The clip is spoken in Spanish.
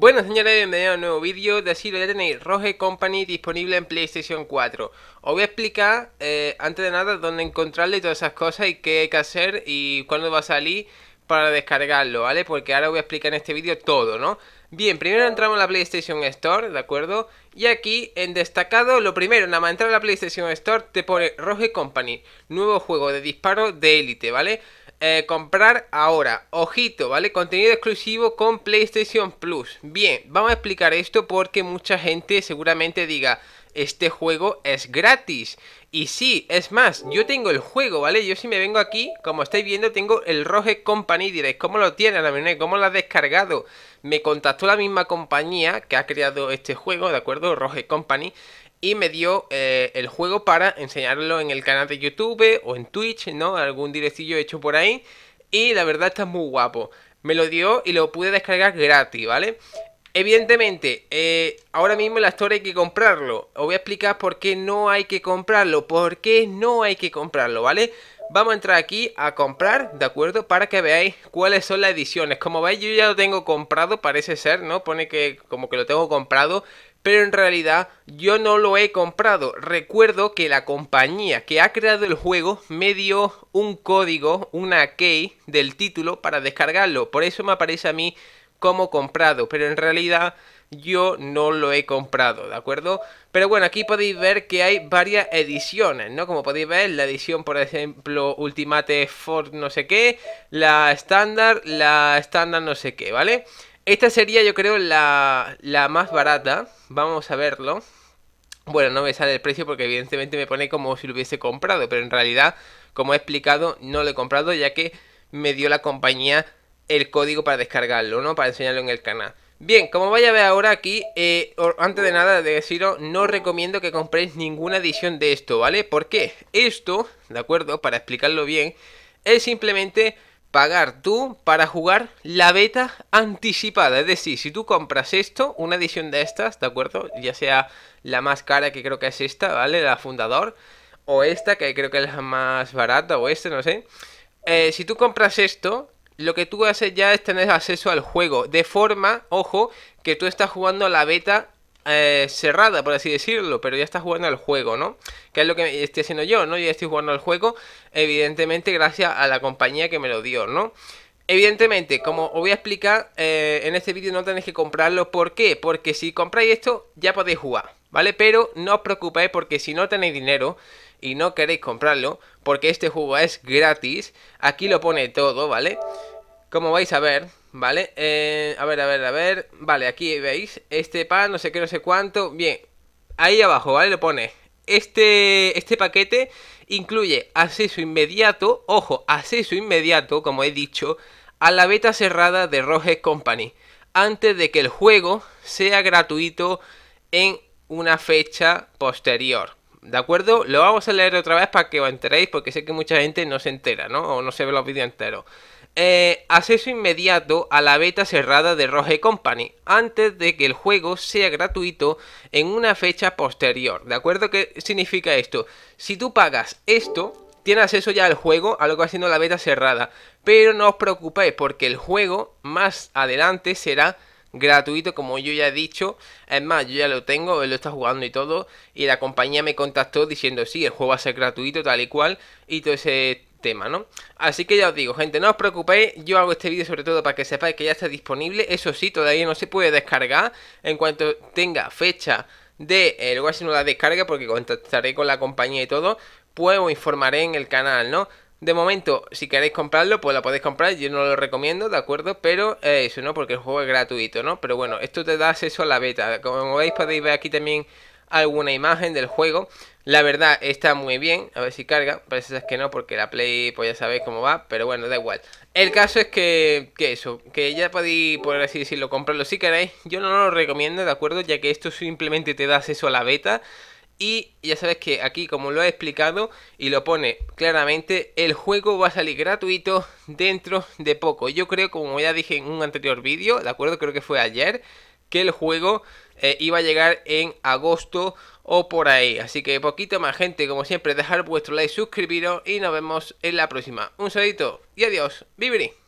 Bueno señores, bienvenidos a un nuevo vídeo de así lo ya tenéis Rogue Company disponible en PlayStation 4 Os voy a explicar eh, antes de nada dónde encontrarle todas esas cosas y qué hay que hacer y cuándo va a salir para descargarlo, ¿vale? Porque ahora voy a explicar en este vídeo todo, ¿no? Bien, primero entramos a la PlayStation Store, ¿de acuerdo? Y aquí en destacado, lo primero, nada más entrar a la PlayStation Store te pone Rogue Company, nuevo juego de disparo de élite, ¿vale? vale eh, comprar ahora. Ojito, ¿vale? Contenido exclusivo con PlayStation Plus. Bien, vamos a explicar esto porque mucha gente seguramente diga, este juego es gratis. Y sí, es más, yo tengo el juego, ¿vale? Yo si me vengo aquí, como estáis viendo, tengo el Roge Company Diréis, ¿Cómo lo tiene ¿Cómo lo ha descargado? Me contactó la misma compañía que ha creado este juego, ¿de acuerdo? Roge Company y me dio eh, el juego para enseñarlo en el canal de YouTube o en Twitch, ¿no? Algún directillo hecho por ahí. Y la verdad está muy guapo. Me lo dio y lo pude descargar gratis, ¿vale? Evidentemente, eh, ahora mismo la Store hay que comprarlo. Os voy a explicar por qué no hay que comprarlo. ¿Por qué no hay que comprarlo, ¿vale? Vamos a entrar aquí a comprar, ¿de acuerdo? Para que veáis cuáles son las ediciones. Como veis, yo ya lo tengo comprado, parece ser, ¿no? Pone que como que lo tengo comprado pero en realidad yo no lo he comprado. Recuerdo que la compañía que ha creado el juego me dio un código, una key del título para descargarlo. Por eso me aparece a mí como comprado, pero en realidad yo no lo he comprado, ¿de acuerdo? Pero bueno, aquí podéis ver que hay varias ediciones, ¿no? Como podéis ver, la edición, por ejemplo, Ultimate Ford no sé qué, la estándar, la estándar no sé qué, ¿vale? Esta sería yo creo la, más barata. Vamos a verlo. Bueno, no me sale el precio porque evidentemente me pone como si lo hubiese comprado, pero en realidad, como he explicado, no lo he comprado ya que me dio la compañía el código para descargarlo, ¿no? Para enseñarlo en el canal. Bien, como vaya a ver ahora aquí, eh, antes de nada de deciros, no recomiendo que compréis ninguna edición de esto, ¿vale? ¿Por qué? Esto, de acuerdo, para explicarlo bien, es simplemente pagar tú para jugar la beta anticipada. Es decir, si tú compras esto, una edición de estas, ¿de acuerdo? Ya sea la más cara que creo que es esta, ¿vale? La fundador. O esta, que creo que es la más barata, o este, no sé. Eh, si tú compras esto, lo que tú haces ya es tener acceso al juego. De forma, ojo, que tú estás jugando la beta eh, cerrada, por así decirlo, pero ya está jugando al juego, ¿no? Que es lo que estoy haciendo yo, ¿no? Ya estoy jugando al juego, evidentemente gracias a la compañía que me lo dio, ¿no? Evidentemente, como os voy a explicar eh, en este vídeo, no tenéis que comprarlo. ¿Por qué? Porque si compráis esto, ya podéis jugar, ¿vale? Pero no os preocupéis porque si no tenéis dinero y no queréis comprarlo, porque este juego es gratis, aquí lo pone todo, ¿vale? Como vais a ver, ¿Vale? Eh, a ver, a ver, a ver. Vale, aquí veis. Este pan, no sé qué, no sé cuánto. Bien. Ahí abajo, ¿vale? Lo pone. Este, este paquete incluye acceso inmediato, ojo, acceso inmediato, como he dicho, a la beta cerrada de Rogue Company. Antes de que el juego sea gratuito en una fecha posterior. ¿De acuerdo? Lo vamos a leer otra vez para que os enteréis, porque sé que mucha gente no se entera, ¿no? O no se ve los vídeos enteros. Eh, acceso inmediato a la beta cerrada de Rogue Company antes de que el juego sea gratuito en una fecha posterior. ¿De acuerdo? ¿Qué significa esto? Si tú pagas esto, tienes acceso ya al juego a lo que va siendo la beta cerrada. Pero no os preocupéis porque el juego más adelante será gratuito, como yo ya he dicho. Es más, yo ya lo tengo, él lo está jugando y todo. Y la compañía me contactó diciendo, sí, el juego va a ser gratuito, tal y cual. Y todo ese tema, ¿no? Así que ya os digo, gente, no os preocupéis, yo hago este vídeo sobre todo para que sepáis que ya está disponible, eso sí, todavía no se puede descargar, en cuanto tenga fecha de eh, luego si no la descarga, porque contactaré con la compañía y todo, pues os informaré en el canal, ¿no? De momento, si queréis comprarlo, pues la podéis comprar, yo no lo recomiendo, ¿de acuerdo? Pero eso, eh, ¿no? Porque el juego es gratuito, ¿no? Pero bueno, esto te da acceso a la beta, como veis podéis ver aquí también alguna imagen del juego. La verdad está muy bien, a ver si carga, parece que no porque la Play pues ya sabéis cómo va, pero bueno, da igual. El caso es que, que eso, que ya podéis, por así decirlo, comprarlo si queréis. Yo no lo recomiendo, ¿de acuerdo? Ya que esto simplemente te da acceso a la beta. Y ya sabes que aquí, como lo he explicado y lo pone claramente, el juego va a salir gratuito dentro de poco. Yo creo, como ya dije en un anterior vídeo, ¿de acuerdo? Creo que fue ayer, que el juego eh, iba a llegar en agosto o por ahí. Así que poquito más gente, como siempre, dejar vuestro like, suscribiros y nos vemos en la próxima. Un saludito y adiós. Viviri.